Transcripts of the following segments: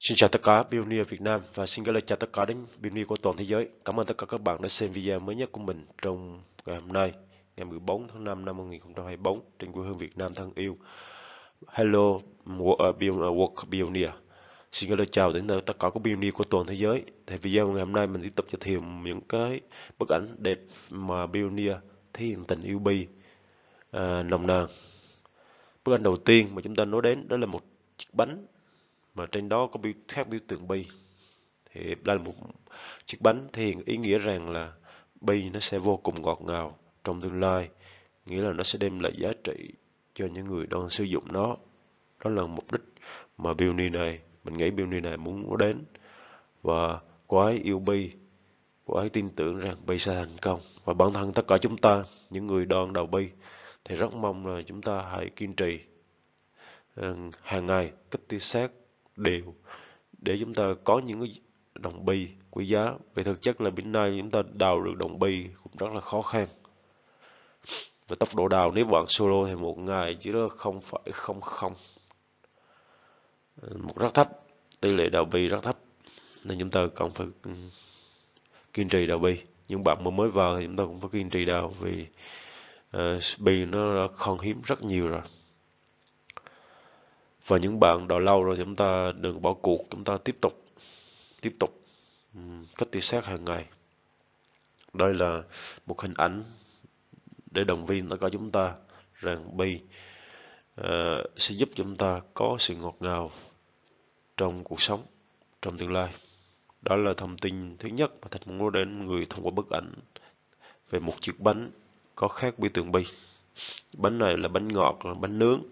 Xin chào tất cả Pioneer Việt Nam và xin gửi lời chào tất cả đến Pioneer của toàn thế giới. Cảm ơn tất cả các bạn đã xem video mới nhất của mình trong ngày hôm nay, ngày 14 tháng 5 năm 2024 trên quê hương Việt Nam thân yêu. Hello ờ, ờ, Work Pioneer. Xin gửi lời chào đến tất cả các Pioneer của toàn thế giới. Thì video ngày hôm nay mình tiếp tục giới thiệu những cái bức ảnh đẹp mà Pioneer thể hiện tình yêu bi à, nồng nàn. Bức ảnh đầu tiên mà chúng ta nói đến đó là một chiếc bánh mà trên đó có biểu, khác biểu tượng bi thì đây là một chiếc bánh thì ý nghĩa rằng là bi nó sẽ vô cùng ngọt ngào trong tương lai nghĩa là nó sẽ đem lại giá trị cho những người đang sử dụng nó đó là mục đích mà Beauty này mình nghĩ Beauty này muốn đến và cô ấy yêu bi cô ấy tin tưởng rằng bi sẽ thành công và bản thân tất cả chúng ta những người đoàn đầu bi thì rất mong là chúng ta hãy kiên trì hàng ngày cách tiêu xác đều để chúng ta có những cái đồng bi quý giá về thực chất là bên nay chúng ta đào được đồng bi cũng rất là khó khăn và tốc độ đào nếu bạn solo thì một ngày chỉ đó không phải không không một rất thấp tỷ lệ đào bi rất thấp nên chúng ta cần phải kiên trì đào bi những bạn mà mới vào thì chúng ta cũng phải kiên trì đào vì uh, bi nó đã khan hiếm rất nhiều rồi và những bạn đã lâu rồi chúng ta đừng bỏ cuộc chúng ta tiếp tục tiếp tục cách tỉ xét hàng ngày đây là một hình ảnh để động viên tất cả chúng ta rằng bi uh, sẽ giúp chúng ta có sự ngọt ngào trong cuộc sống trong tương lai đó là thông tin thứ nhất mà thạch muốn nói đến người thông qua bức ảnh về một chiếc bánh có khác với tường bi bánh này là bánh ngọt bánh nướng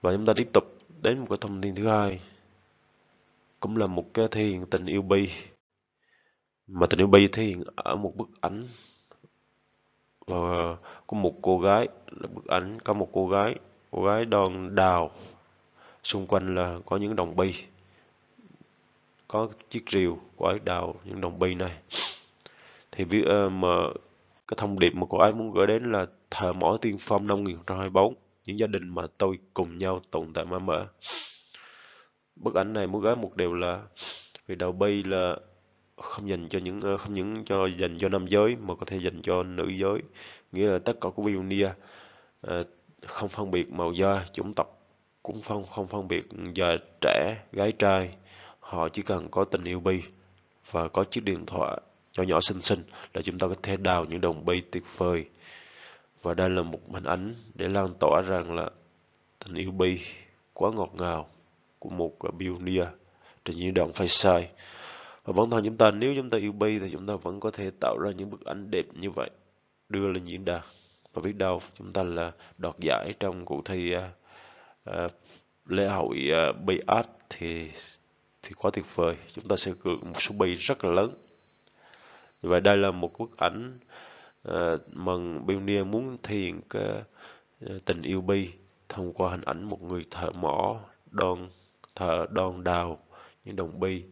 và chúng ta tiếp tục đến một cái thông tin thứ hai cũng là một cái thể hiện tình yêu bi mà tình yêu bi thể hiện ở một bức ảnh và có một cô gái là bức ảnh có một cô gái cô gái đang đào xung quanh là có những đồng bi có chiếc rìu cô ấy đào những đồng bi này thì biết ờ, mà cái thông điệp mà cô ấy muốn gửi đến là thờ mỏ tiên phong năm 2024 những gia đình mà tôi cùng nhau tồn tại mãi mãi. Bức ảnh này muốn gái một điều là vì đầu bay là không dành cho những ờ, không những cho dành cho nam giới mà có thể dành cho nữ giới nghĩa là tất cả của pioneer ờ, không phân biệt màu da chủng tộc cũng không không phân biệt già trẻ gái trai họ chỉ cần có tình yêu bi và có chiếc điện thoại nhỏ nhỏ xinh xinh là chúng ta có thể đào những đồng bi tuyệt vời và đây là một hình ảnh để lan tỏa rằng là tình yêu bi quá ngọt ngào của một pioneer trên những đoạn đàn Facebook và bản thân chúng ta nếu chúng ta yêu bi thì chúng ta vẫn có thể tạo ra những bức ảnh đẹp như vậy đưa lên diễn đàn và biết đâu chúng ta là đoạt giải trong cuộc thi uh, uh, lễ hội uh, bi art thì thì quá tuyệt vời chúng ta sẽ cược một số bi rất là lớn vậy đây là một bức ảnh à, mừng Bionia muốn thể hiện cái ờ, tình yêu bi thông qua hình ảnh một người thợ mỏ đòn thợ đòn đào những đồng bi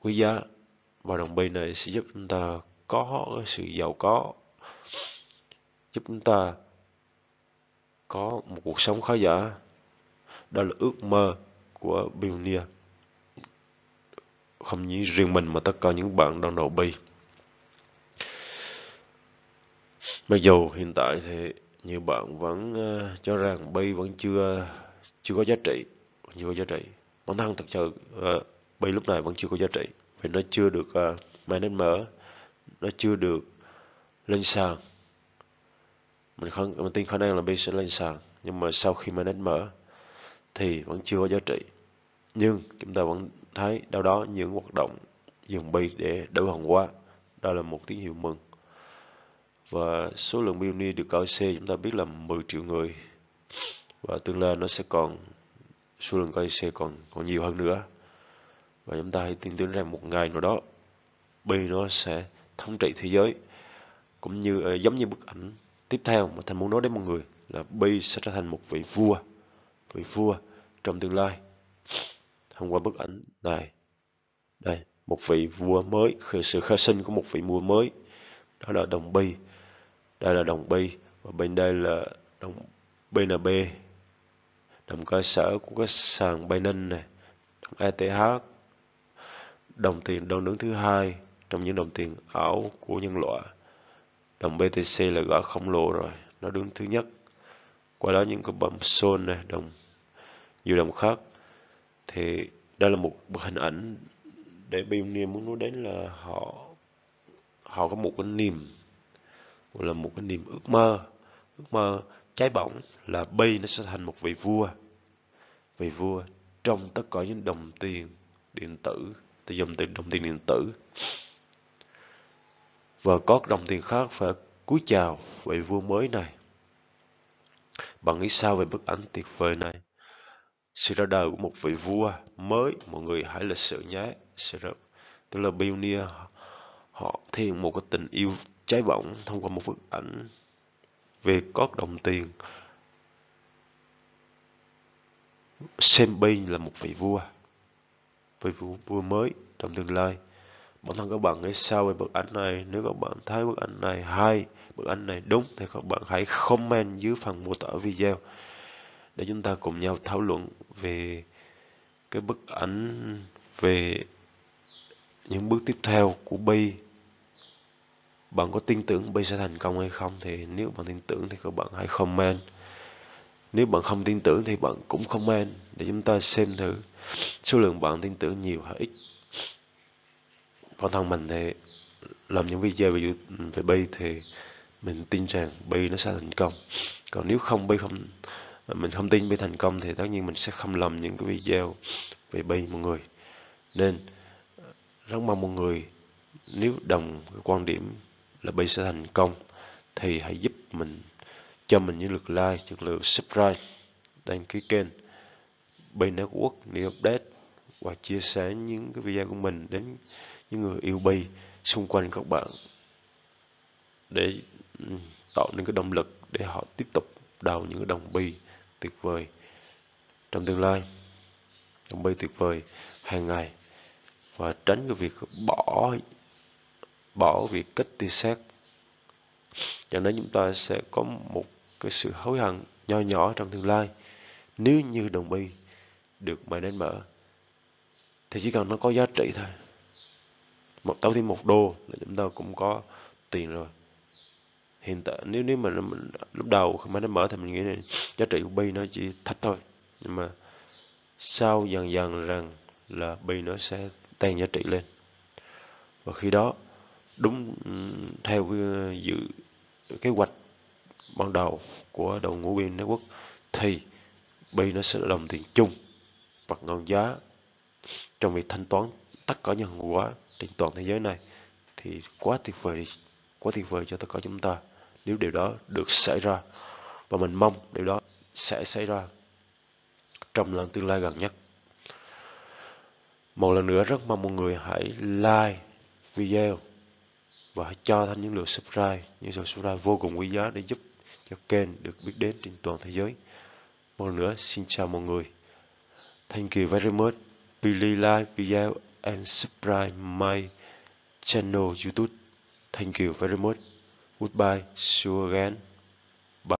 quý giá và đồng bi này sẽ giúp chúng ta có sự giàu có giúp chúng ta có một cuộc sống khá giả đó là ước mơ của Bionia không chỉ riêng mình mà tất cả những bạn đang đầu bi mặc dù hiện tại thì nhiều bạn vẫn ờ, cho rằng bi vẫn chưa chưa có giá trị chưa có giá trị bản thân thật sự uh, ờ, bi lúc này vẫn chưa có giá trị vì nó chưa được uh, mang đến mở nó chưa được lên sàn mình không mình tin khả năng là bi sẽ lên sàn nhưng mà sau khi mang đến mở thì vẫn chưa có giá trị nhưng chúng ta vẫn thấy đâu đó những hoạt động dùng bi để đỡ hồng quá đó là một tín hiệu mừng và số lượng billionaire được cao C chúng ta biết là 10 triệu người và tương lai nó sẽ còn số lượng cao C còn còn nhiều hơn nữa và chúng ta hãy tin tưởng rằng một ngày nào đó B nó sẽ thống trị thế giới cũng như ờ, giống như bức ảnh tiếp theo mà thành muốn nói đến mọi người là B sẽ trở thành một vị vua vị vua trong tương lai thông qua bức ảnh này đây một vị vua mới sự khởi sinh của một vị vua mới đó là đồng bi đây là đồng bi và bên đây là đồng BNB đồng cơ sở của cái sàn Binance này đồng ETH đồng tiền đông đứng thứ hai trong những đồng tiền ảo của nhân loại đồng BTC là gõ khổng lồ rồi nó đứng thứ nhất qua đó những cái bấm sol này đồng nhiều đồng khác thì đây là một hình ảnh để Billionaire muốn nói đến là họ họ có một cái niềm gọi là một cái niềm ước mơ ước mơ cháy bỏng là bi nó sẽ thành một vị vua vị vua trong tất cả những đồng tiền điện tử thì dùng từ đồng tiền điện tử và có đồng tiền khác phải cúi chào vị vua mới này bạn nghĩ sao về bức ảnh tuyệt vời này sự ra đời của một vị vua mới mọi người hãy lịch sự nhé sự ra, tức là pioneer họ thiền một cái tình yêu cháy bỏng thông qua một bức ảnh về có đồng tiền xem Senpei là một vị vua vị vua, mới trong tương lai bản thân các bạn nghĩ sao về bức ảnh này nếu các bạn thấy bức ảnh này hay bức ảnh này đúng thì các bạn hãy comment dưới phần mô tả video để chúng ta cùng nhau thảo luận về cái bức ảnh về những bước tiếp theo của Bi bạn có tin tưởng bạn sẽ thành công hay không thì nếu bạn tin tưởng thì các bạn hãy comment nếu bạn không tin tưởng thì bạn cũng comment để chúng ta xem thử số lượng bạn tin tưởng nhiều hay ít bản thân mình thì làm những video về, về bay thì mình tin rằng bay nó sẽ thành công còn nếu không bay không mình không tin bay thành công thì tất nhiên mình sẽ không làm những cái video về bay mọi người nên rất mong mọi người nếu đồng quan điểm là bạn sẽ thành công thì hãy giúp mình cho mình những lượt like, những lượt subscribe, đăng ký kênh Bay Network để update và chia sẻ những cái video của mình đến những người yêu bay xung quanh các bạn để ừ, tạo nên cái động lực để họ tiếp tục đào những cái đồng bi tuyệt vời trong tương lai đồng bi tuyệt vời hàng ngày và tránh cái việc bỏ bỏ việc kích tia xét, dẫn đến chúng ta sẽ có một cái sự hối hận nho nhỏ trong tương lai nếu như đồng bi được mày đến mở thì chỉ cần nó có giá trị thôi một tấu thêm một đô là chúng ta cũng có tiền rồi hiện tại nếu nếu mà mình, lúc đầu khi mà nó mở thì mình nghĩ là giá trị của bi nó chỉ thấp thôi nhưng mà sau dần dần rằng là bi nó sẽ tăng giá trị lên và khi đó đúng ừ, theo dự kế hoạch ban đầu của đội ngũ pin Đế Quốc thì pin nó sẽ đồng tiền chung và ngon giá trong việc thanh toán tất cả những hàng hóa trên toàn thế giới này thì quá tuyệt vời quá tuyệt vời cho tất cả chúng ta nếu điều đó được xảy ra và mình mong điều đó sẽ xảy ra trong lần tương lai gần nhất một lần nữa rất mong mọi người hãy like video và hãy cho thanh những lượt subscribe những lượt subscribe vô cùng quý giá để giúp cho kênh được biết đến trên toàn thế giới một lần nữa xin chào mọi người thank you very much please like video and subscribe my channel youtube thank you very much goodbye see you again